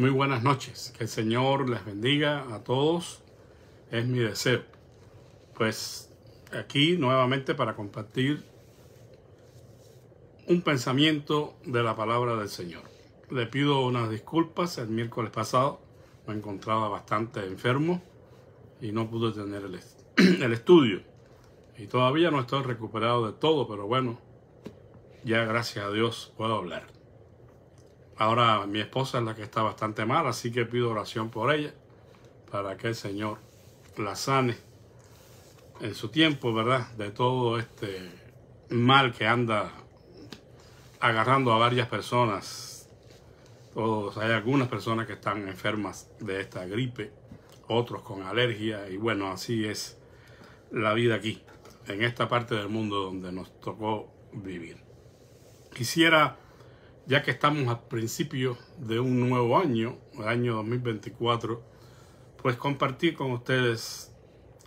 Muy buenas noches. Que el Señor les bendiga a todos. Es mi deseo. Pues aquí nuevamente para compartir un pensamiento de la palabra del Señor. Le pido unas disculpas. El miércoles pasado me encontraba bastante enfermo y no pude tener el, el estudio. Y todavía no estoy recuperado de todo, pero bueno, ya gracias a Dios puedo hablar. Ahora mi esposa es la que está bastante mal, así que pido oración por ella para que el Señor la sane en su tiempo, ¿verdad? De todo este mal que anda agarrando a varias personas. Todos, hay algunas personas que están enfermas de esta gripe, otros con alergia y bueno, así es la vida aquí, en esta parte del mundo donde nos tocó vivir. Quisiera ya que estamos al principio de un nuevo año, el año 2024, pues compartir con ustedes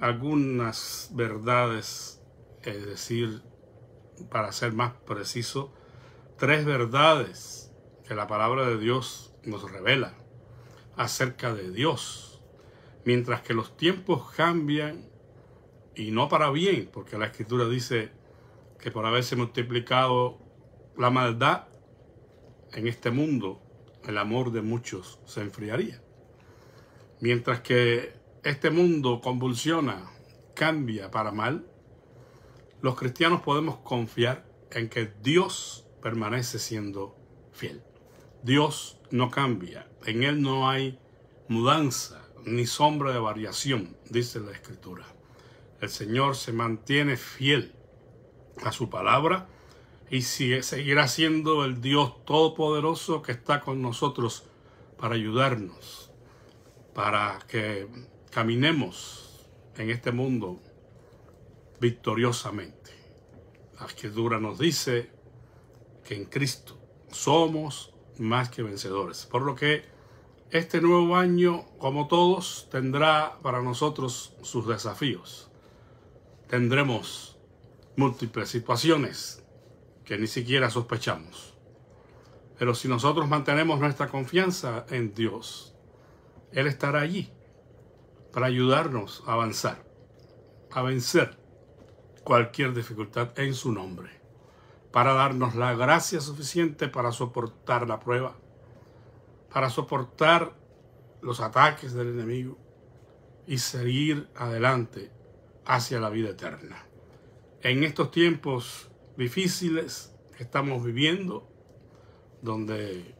algunas verdades, es decir, para ser más preciso, tres verdades que la palabra de Dios nos revela acerca de Dios. Mientras que los tiempos cambian y no para bien, porque la escritura dice que por haberse multiplicado la maldad, en este mundo el amor de muchos se enfriaría. Mientras que este mundo convulsiona, cambia para mal, los cristianos podemos confiar en que Dios permanece siendo fiel. Dios no cambia, en Él no hay mudanza ni sombra de variación, dice la Escritura. El Señor se mantiene fiel a su palabra y seguirá siendo el Dios Todopoderoso que está con nosotros para ayudarnos, para que caminemos en este mundo victoriosamente. La Escritura nos dice que en Cristo somos más que vencedores. Por lo que este nuevo año, como todos, tendrá para nosotros sus desafíos. Tendremos múltiples situaciones que ni siquiera sospechamos. Pero si nosotros mantenemos nuestra confianza en Dios, Él estará allí para ayudarnos a avanzar, a vencer cualquier dificultad en su nombre, para darnos la gracia suficiente para soportar la prueba, para soportar los ataques del enemigo y seguir adelante hacia la vida eterna. En estos tiempos difíciles que estamos viviendo, donde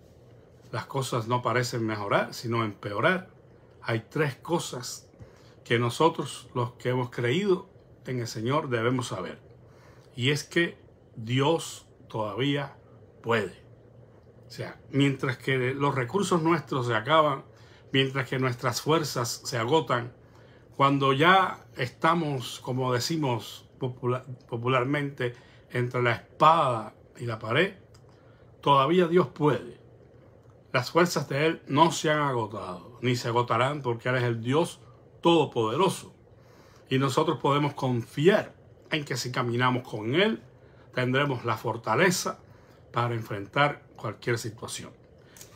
las cosas no parecen mejorar, sino empeorar. Hay tres cosas que nosotros, los que hemos creído en el Señor, debemos saber. Y es que Dios todavía puede. O sea, mientras que los recursos nuestros se acaban, mientras que nuestras fuerzas se agotan, cuando ya estamos, como decimos popularmente, entre la espada y la pared, todavía Dios puede. Las fuerzas de Él no se han agotado, ni se agotarán porque Él es el Dios todopoderoso. Y nosotros podemos confiar en que si caminamos con Él, tendremos la fortaleza para enfrentar cualquier situación.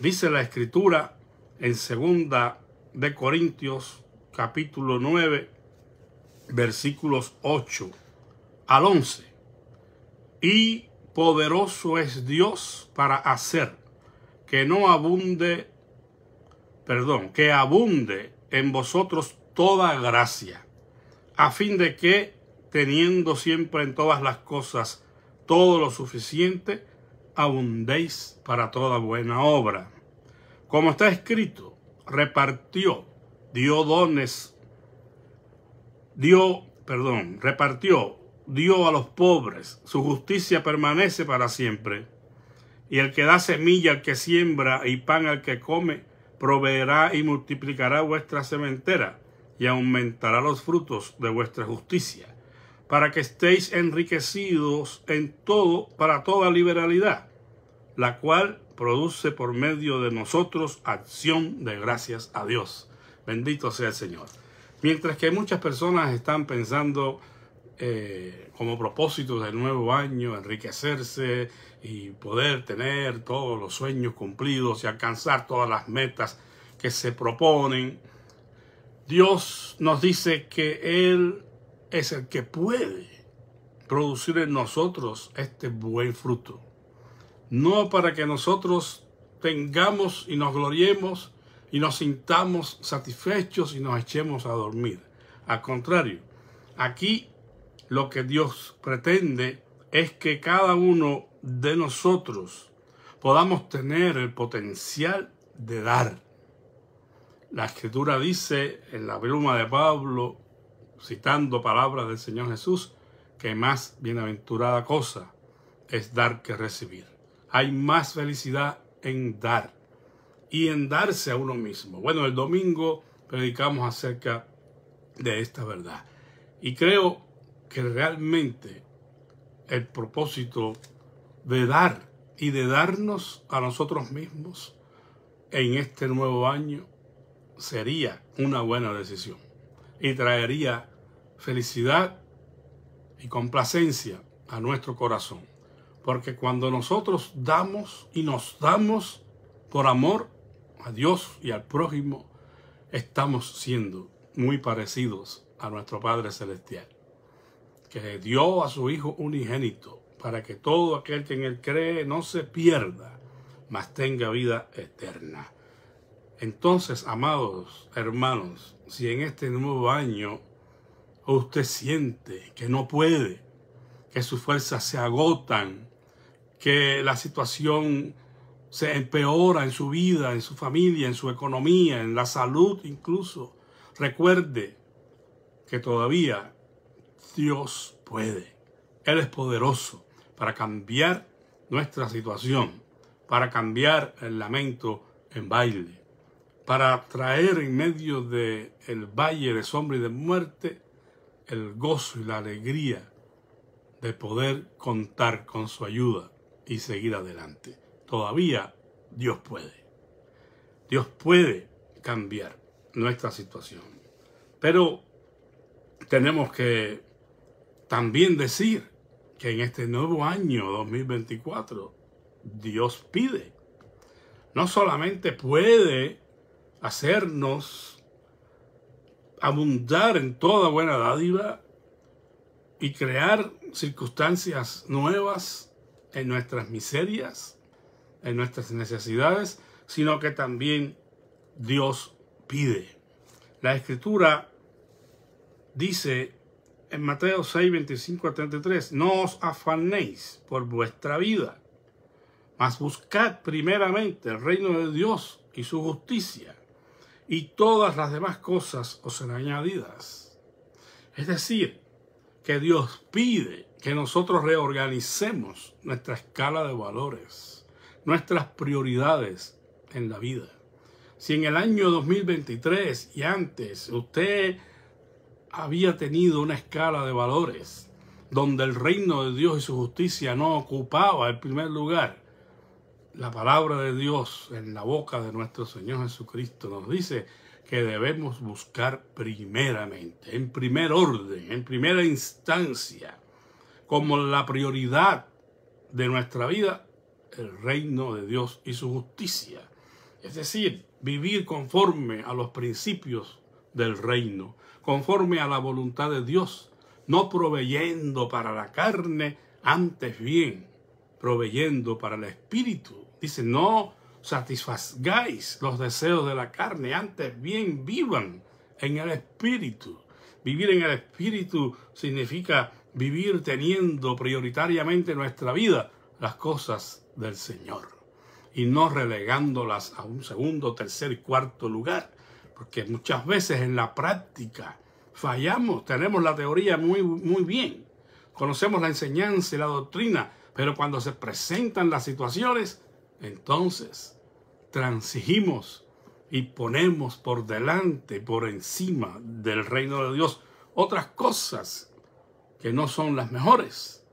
Dice la escritura en segunda de Corintios capítulo 9 versículos 8 al 11 y poderoso es Dios para hacer que no abunde, perdón, que abunde en vosotros toda gracia, a fin de que, teniendo siempre en todas las cosas todo lo suficiente, abundéis para toda buena obra. Como está escrito, repartió, dio dones, dio, perdón, repartió, dio a los pobres, su justicia permanece para siempre. Y el que da semilla al que siembra y pan al que come, proveerá y multiplicará vuestra sementera y aumentará los frutos de vuestra justicia, para que estéis enriquecidos en todo, para toda liberalidad, la cual produce por medio de nosotros acción de gracias a Dios. Bendito sea el Señor. Mientras que muchas personas están pensando eh, como propósito del nuevo año, enriquecerse y poder tener todos los sueños cumplidos y alcanzar todas las metas que se proponen. Dios nos dice que Él es el que puede producir en nosotros este buen fruto. No para que nosotros tengamos y nos gloriemos y nos sintamos satisfechos y nos echemos a dormir. Al contrario, aquí lo que Dios pretende es que cada uno de nosotros podamos tener el potencial de dar. La escritura dice en la bruma de Pablo, citando palabras del Señor Jesús, que más bienaventurada cosa es dar que recibir. Hay más felicidad en dar y en darse a uno mismo. Bueno, el domingo predicamos acerca de esta verdad. Y creo que realmente el propósito de dar y de darnos a nosotros mismos en este nuevo año sería una buena decisión y traería felicidad y complacencia a nuestro corazón. Porque cuando nosotros damos y nos damos por amor a Dios y al prójimo, estamos siendo muy parecidos a nuestro Padre Celestial que dio a su Hijo unigénito, para que todo aquel que en Él cree no se pierda, mas tenga vida eterna. Entonces, amados hermanos, si en este nuevo año usted siente que no puede, que sus fuerzas se agotan, que la situación se empeora en su vida, en su familia, en su economía, en la salud incluso, recuerde que todavía Dios puede. Él es poderoso para cambiar nuestra situación, para cambiar el lamento en baile, para traer en medio del el valle de sombra y de muerte el gozo y la alegría de poder contar con su ayuda y seguir adelante. Todavía Dios puede. Dios puede cambiar nuestra situación. Pero tenemos que también decir que en este nuevo año 2024 Dios pide, no solamente puede hacernos abundar en toda buena dádiva y crear circunstancias nuevas en nuestras miserias, en nuestras necesidades, sino que también Dios pide. La escritura dice en Mateo 6, 25 a 33, no os afanéis por vuestra vida, mas buscad primeramente el reino de Dios y su justicia, y todas las demás cosas os serán añadidas. Es decir, que Dios pide que nosotros reorganicemos nuestra escala de valores, nuestras prioridades en la vida. Si en el año 2023 y antes usted había tenido una escala de valores donde el reino de Dios y su justicia no ocupaba el primer lugar. La palabra de Dios en la boca de nuestro Señor Jesucristo nos dice que debemos buscar primeramente, en primer orden, en primera instancia, como la prioridad de nuestra vida, el reino de Dios y su justicia. Es decir, vivir conforme a los principios del reino, conforme a la voluntad de Dios, no proveyendo para la carne, antes bien, proveyendo para el espíritu. Dice, no satisfagáis los deseos de la carne, antes bien vivan en el espíritu. Vivir en el espíritu significa vivir teniendo prioritariamente nuestra vida las cosas del Señor y no relegándolas a un segundo, tercer y cuarto lugar, porque muchas veces en la práctica fallamos, tenemos la teoría muy, muy bien, conocemos la enseñanza y la doctrina, pero cuando se presentan las situaciones, entonces transigimos y ponemos por delante, por encima del reino de Dios, otras cosas que no son las mejores.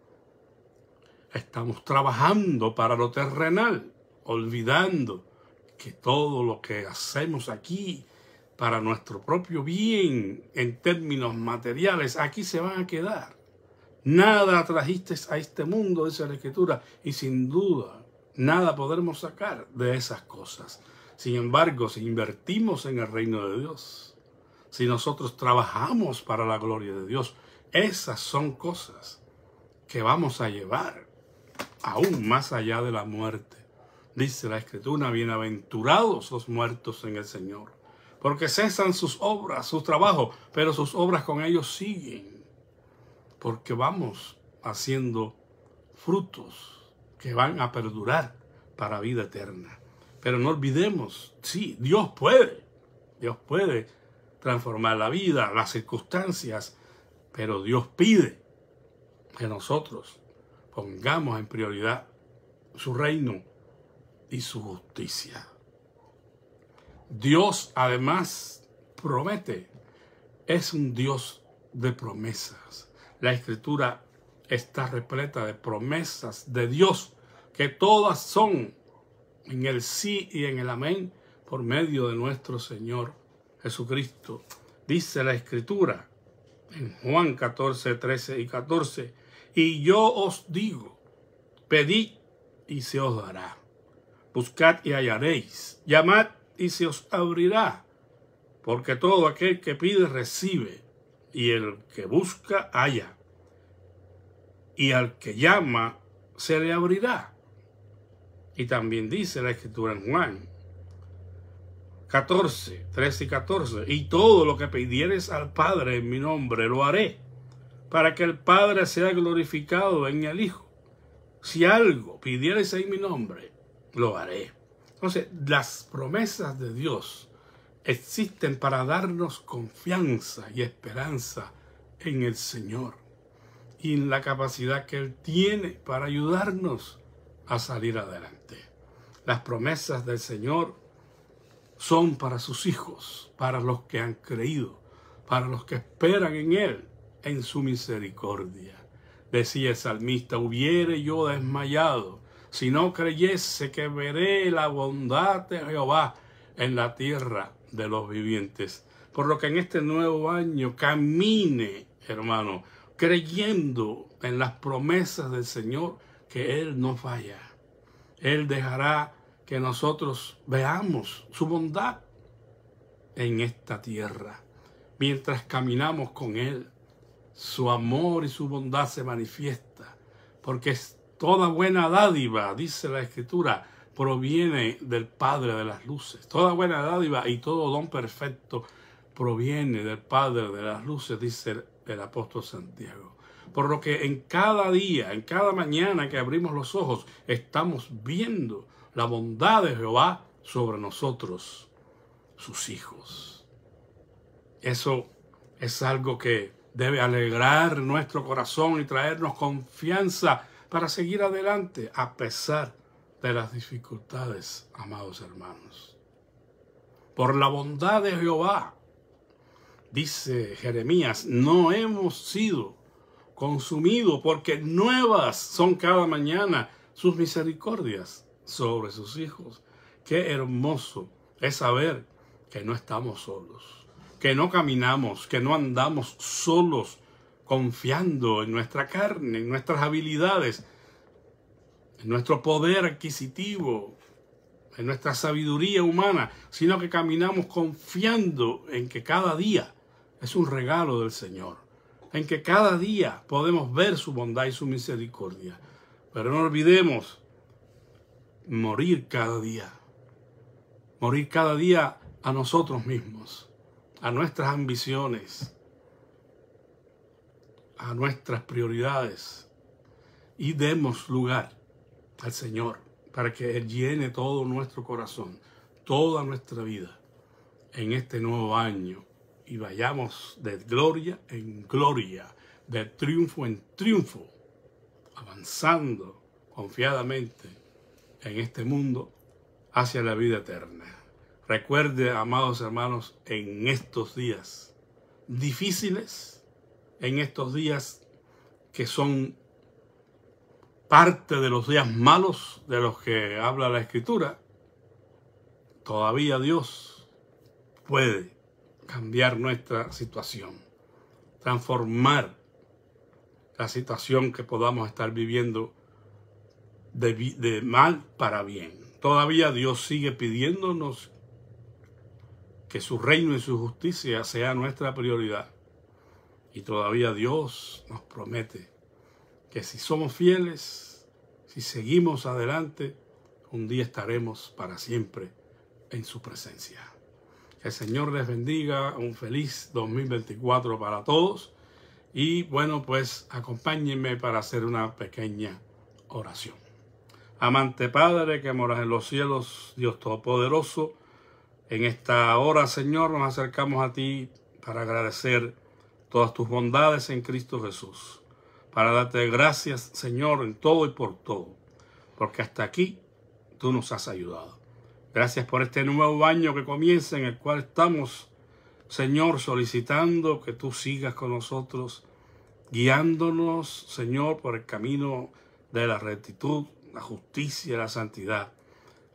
Estamos trabajando para lo terrenal, olvidando que todo lo que hacemos aquí para nuestro propio bien en términos materiales, aquí se van a quedar. Nada trajiste a este mundo, dice la escritura, y sin duda nada podremos sacar de esas cosas. Sin embargo, si invertimos en el reino de Dios, si nosotros trabajamos para la gloria de Dios, esas son cosas que vamos a llevar aún más allá de la muerte. Dice la escritura, bienaventurados los muertos en el Señor porque cesan sus obras, sus trabajos, pero sus obras con ellos siguen, porque vamos haciendo frutos que van a perdurar para vida eterna. Pero no olvidemos, sí, Dios puede, Dios puede transformar la vida, las circunstancias, pero Dios pide que nosotros pongamos en prioridad su reino y su justicia. Dios además promete. Es un Dios de promesas. La escritura está repleta de promesas de Dios, que todas son en el sí y en el amén por medio de nuestro Señor Jesucristo. Dice la escritura en Juan 14, 13 y 14, y yo os digo, pedid y se os dará, buscad y hallaréis, llamad y se os abrirá, porque todo aquel que pide recibe, y el que busca halla, y al que llama se le abrirá. Y también dice la escritura en Juan 14, 13 y 14, y todo lo que pidieres al Padre en mi nombre lo haré, para que el Padre sea glorificado en el Hijo. Si algo pidieres en mi nombre, lo haré. Entonces, las promesas de Dios existen para darnos confianza y esperanza en el Señor y en la capacidad que Él tiene para ayudarnos a salir adelante. Las promesas del Señor son para sus hijos, para los que han creído, para los que esperan en Él, en su misericordia. Decía el salmista, hubiere yo desmayado si no creyese que veré la bondad de Jehová en la tierra de los vivientes. Por lo que en este nuevo año camine, hermano, creyendo en las promesas del Señor, que Él no falla. Él dejará que nosotros veamos su bondad en esta tierra. Mientras caminamos con Él, su amor y su bondad se manifiesta, porque es Toda buena dádiva, dice la escritura, proviene del Padre de las Luces. Toda buena dádiva y todo don perfecto proviene del Padre de las Luces, dice el, apóstol Santiago. Por lo que en cada día, en cada mañana que abrimos los ojos, estamos viendo la bondad de Jehová sobre nosotros, sus hijos. Eso es algo que debe alegrar nuestro corazón y traernos confianza para seguir adelante a pesar de las dificultades, amados hermanos. Por la bondad de Jehová, dice Jeremías, no hemos sido consumidos porque nuevas son cada mañana sus misericordias sobre sus hijos. Qué hermoso es saber que no estamos solos, que no caminamos, que no andamos solos confiando en nuestra carne, en nuestras habilidades, en nuestro poder adquisitivo, en nuestra sabiduría humana, sino que caminamos confiando en que cada día es un regalo del Señor, en que cada día podemos ver su bondad y su misericordia. Pero no olvidemos morir cada día, morir cada día a nosotros mismos, a nuestras ambiciones, a nuestras prioridades y demos lugar al Señor para que Él llene todo nuestro corazón, toda nuestra vida en este nuevo año y vayamos de gloria en gloria, de triunfo en triunfo, avanzando confiadamente en este mundo hacia la vida eterna. Recuerde, amados hermanos, en estos días difíciles, en estos días que son parte de los días malos de los que habla la escritura, todavía Dios puede cambiar nuestra situación, transformar la situación que podamos estar viviendo de, mal para bien. Todavía Dios sigue pidiéndonos que su reino y su justicia sea nuestra prioridad. Y todavía Dios nos promete que si somos fieles, si seguimos adelante, un día estaremos para siempre en su presencia. Que el Señor les bendiga, un feliz 2024 para todos. Y bueno, pues acompáñenme para hacer una pequeña oración. Amante Padre que moras en los cielos, Dios Todopoderoso, en esta hora, Señor, nos acercamos a ti para agradecer todas tus bondades en Cristo Jesús, para darte gracias, Señor, en todo y por todo, porque hasta aquí tú nos has ayudado. Gracias por este nuevo año que comienza en el cual estamos, Señor, solicitando que tú sigas con nosotros, guiándonos, Señor, por el camino de la rectitud, la justicia, la santidad,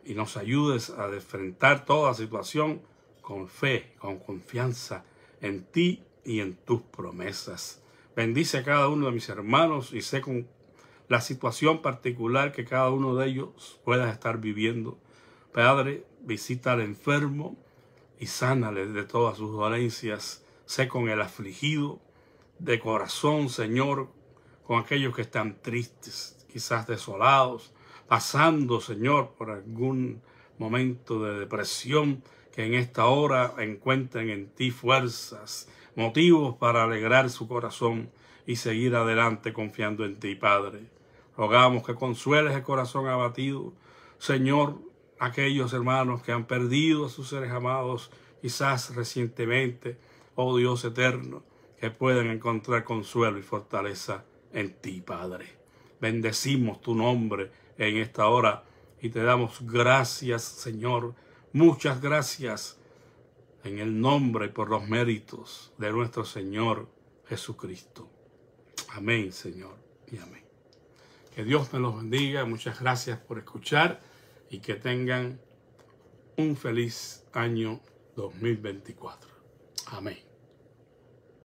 y nos ayudes a enfrentar toda situación con fe, con confianza en ti y en tus promesas. Bendice a cada uno de mis hermanos y sé con la situación particular que cada uno de ellos pueda estar viviendo. Padre, visita al enfermo y sánale de todas sus dolencias. Sé con el afligido de corazón, Señor, con aquellos que están tristes, quizás desolados, pasando, Señor, por algún momento de depresión, que en esta hora encuentren en ti fuerzas motivos para alegrar su corazón y seguir adelante confiando en ti, Padre. Rogamos que consueles el corazón abatido, Señor, aquellos hermanos que han perdido a sus seres amados, quizás recientemente, oh Dios eterno, que puedan encontrar consuelo y fortaleza en ti, Padre. Bendecimos tu nombre en esta hora y te damos gracias, Señor. Muchas gracias en el nombre y por los méritos de nuestro Señor Jesucristo. Amén, Señor, y amén. Que Dios me los bendiga, muchas gracias por escuchar y que tengan un feliz año 2024. Amén.